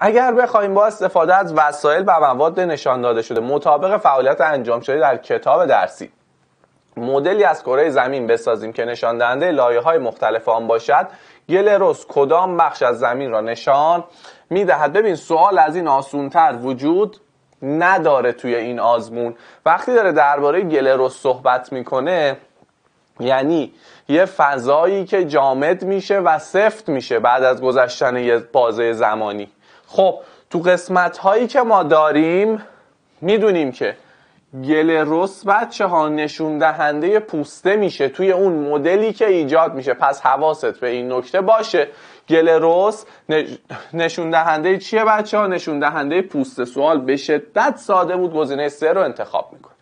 اگر بخوایم با استفاده از وسایل و مواد نشان داده شده مطابق فعالیت انجام شده در کتاب درسی مدلی از کره زمین بسازیم که نشان دهنده لایه های مختلف آن باشد گلروس کدام بخش از زمین را نشان میدهد ببین سوال از این آسونتر وجود نداره توی این آزمون وقتی داره درباره گلروس صحبت میکنه یعنی یه فضایی که جامد میشه و سفت میشه بعد از گذشتن یه بازه زمانی خب تو قسمت هایی که ما داریم میدونیم که گل رس بچه ها نشون دهنده پوسته میشه توی اون مدلی که ایجاد میشه پس حواست به این نکته باشه گل رس نشون دهنده چیه بچه ها نشون دهنده پوسته سوال به شدت ساده بود گزینه سه رو انتخاب میکنیم